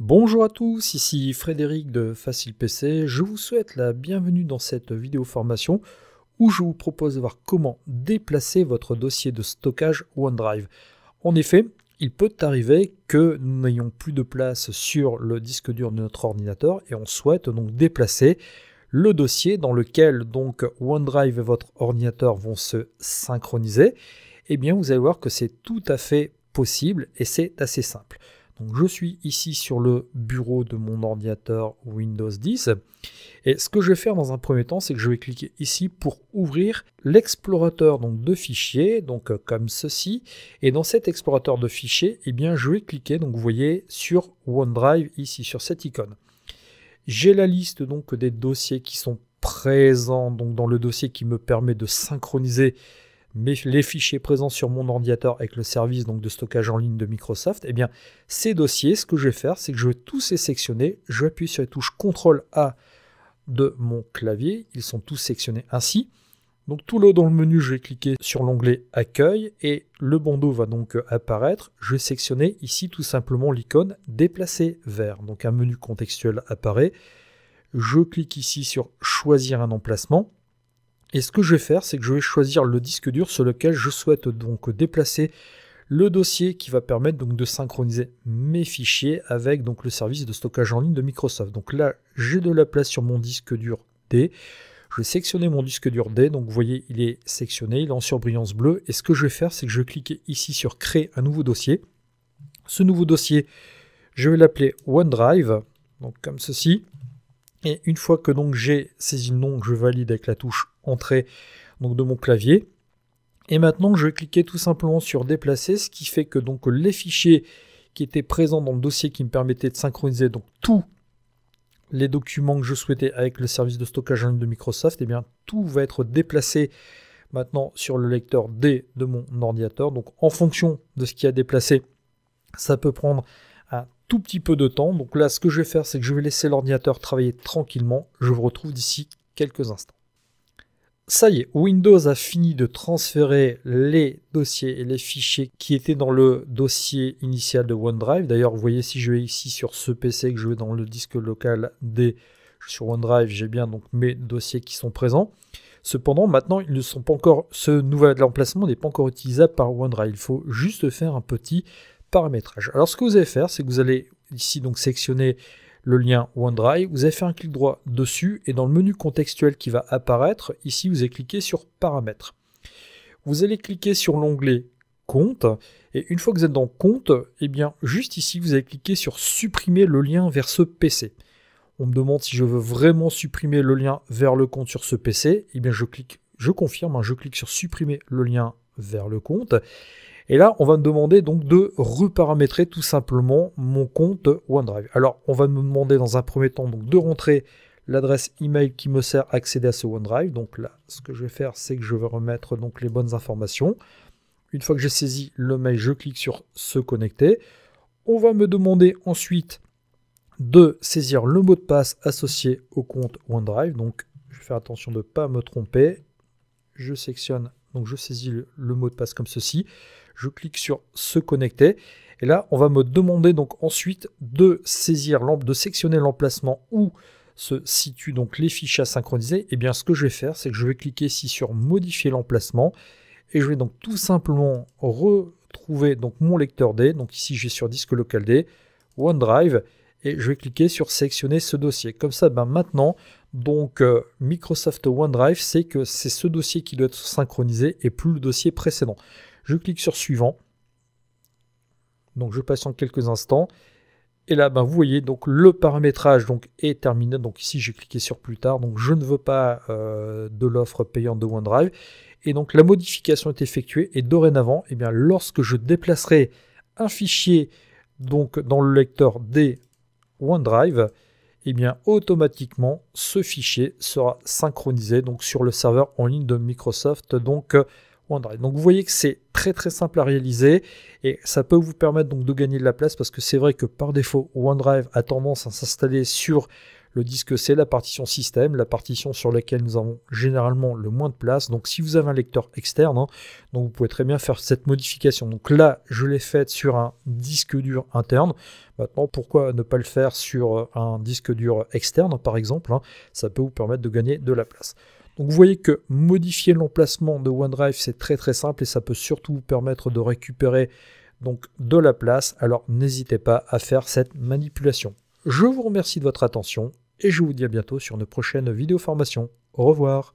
Bonjour à tous, ici Frédéric de Facile PC. Je vous souhaite la bienvenue dans cette vidéo formation où je vous propose de voir comment déplacer votre dossier de stockage OneDrive. En effet, il peut arriver que nous n'ayons plus de place sur le disque dur de notre ordinateur et on souhaite donc déplacer le dossier dans lequel donc OneDrive et votre ordinateur vont se synchroniser. Eh bien, vous allez voir que c'est tout à fait possible et c'est assez simple je suis ici sur le bureau de mon ordinateur Windows 10. Et ce que je vais faire dans un premier temps, c'est que je vais cliquer ici pour ouvrir l'explorateur de fichiers, donc euh, comme ceci. Et dans cet explorateur de fichiers, et eh bien je vais cliquer, donc vous voyez, sur OneDrive ici, sur cette icône. J'ai la liste donc des dossiers qui sont présents donc dans le dossier qui me permet de synchroniser mais les fichiers présents sur mon ordinateur avec le service donc, de stockage en ligne de Microsoft, eh bien, ces dossiers, ce que je vais faire, c'est que je vais tous les sectionner. Je vais sur la touche CTRL-A de mon clavier. Ils sont tous sectionnés ainsi. Donc tout le haut dans le menu, je vais cliquer sur l'onglet Accueil et le bandeau va donc euh, apparaître. Je vais sectionner ici tout simplement l'icône Déplacer vers. Donc un menu contextuel apparaît. Je clique ici sur Choisir un emplacement. Et ce que je vais faire, c'est que je vais choisir le disque dur sur lequel je souhaite donc déplacer le dossier qui va permettre donc de synchroniser mes fichiers avec donc le service de stockage en ligne de Microsoft. Donc là, j'ai de la place sur mon disque dur D. Je vais sectionner mon disque dur D. Donc vous voyez, il est sectionné, il est en surbrillance bleue. Et ce que je vais faire, c'est que je vais cliquer ici sur créer un nouveau dossier. Ce nouveau dossier, je vais l'appeler OneDrive, donc comme ceci. Et une fois que donc j'ai saisi le nom, je valide avec la touche entrée donc de mon clavier. Et maintenant, je vais cliquer tout simplement sur déplacer, ce qui fait que donc les fichiers qui étaient présents dans le dossier qui me permettait de synchroniser donc tous les documents que je souhaitais avec le service de stockage en ligne de Microsoft, et eh bien tout va être déplacé maintenant sur le lecteur D de mon ordinateur. Donc en fonction de ce qui a déplacé, ça peut prendre un tout petit peu de temps. Donc là, ce que je vais faire, c'est que je vais laisser l'ordinateur travailler tranquillement. Je vous retrouve d'ici quelques instants. Ça y est, Windows a fini de transférer les dossiers et les fichiers qui étaient dans le dossier initial de OneDrive. D'ailleurs, vous voyez si je vais ici sur ce PC que je vais dans le disque local D sur OneDrive, j'ai bien donc mes dossiers qui sont présents. Cependant, maintenant, ils ne sont pas encore ce nouvel emplacement n'est pas encore utilisable par OneDrive. Il faut juste faire un petit paramétrage. Alors ce que vous allez faire, c'est que vous allez ici donc sectionner le lien OneDrive, vous allez faire un clic droit dessus et dans le menu contextuel qui va apparaître, ici vous allez cliquer sur paramètres. Vous allez cliquer sur l'onglet compte et une fois que vous êtes dans compte, et eh bien juste ici vous allez cliquer sur supprimer le lien vers ce PC. On me demande si je veux vraiment supprimer le lien vers le compte sur ce PC, et eh bien je clique, je confirme, hein, je clique sur supprimer le lien vers le compte et là, on va me demander donc de reparamétrer tout simplement mon compte OneDrive. Alors, on va me demander dans un premier temps donc de rentrer l'adresse email qui me sert à accéder à ce OneDrive. Donc là, ce que je vais faire, c'est que je vais remettre donc les bonnes informations. Une fois que j'ai saisi le mail, je clique sur se connecter. On va me demander ensuite de saisir le mot de passe associé au compte OneDrive. Donc, je vais faire attention de ne pas me tromper. Je sélectionne, donc je saisis le mot de passe comme ceci. Je clique sur se connecter. Et là, on va me demander donc ensuite de saisir, de sectionner l'emplacement où se situent donc les fichiers à synchroniser. Et eh bien, ce que je vais faire, c'est que je vais cliquer ici sur modifier l'emplacement. Et je vais donc tout simplement retrouver donc mon lecteur D. Donc ici, j'ai sur disque local D, OneDrive. Et je vais cliquer sur sélectionner ce dossier. Comme ça, ben maintenant, donc euh, Microsoft OneDrive, sait que c'est ce dossier qui doit être synchronisé et plus le dossier précédent. Je clique sur suivant. Donc je en quelques instants. Et là, ben, vous voyez, donc le paramétrage donc, est terminé. Donc ici, j'ai cliqué sur plus tard. Donc je ne veux pas euh, de l'offre payante de OneDrive. Et donc la modification est effectuée. Et dorénavant, et eh bien, lorsque je déplacerai un fichier donc, dans le lecteur des OneDrive, et eh bien, automatiquement, ce fichier sera synchronisé donc, sur le serveur en ligne de Microsoft. Donc donc vous voyez que c'est très très simple à réaliser et ça peut vous permettre donc de gagner de la place parce que c'est vrai que par défaut OneDrive a tendance à s'installer sur le disque C, la partition système, la partition sur laquelle nous avons généralement le moins de place. Donc si vous avez un lecteur externe, hein, donc vous pouvez très bien faire cette modification. Donc là, je l'ai faite sur un disque dur interne. Maintenant, pourquoi ne pas le faire sur euh, un disque dur externe, par exemple hein? Ça peut vous permettre de gagner de la place. Donc vous voyez que modifier l'emplacement de OneDrive, c'est très très simple et ça peut surtout vous permettre de récupérer donc de la place. Alors n'hésitez pas à faire cette manipulation. Je vous remercie de votre attention et je vous dis à bientôt sur une prochaine vidéo formation. Au revoir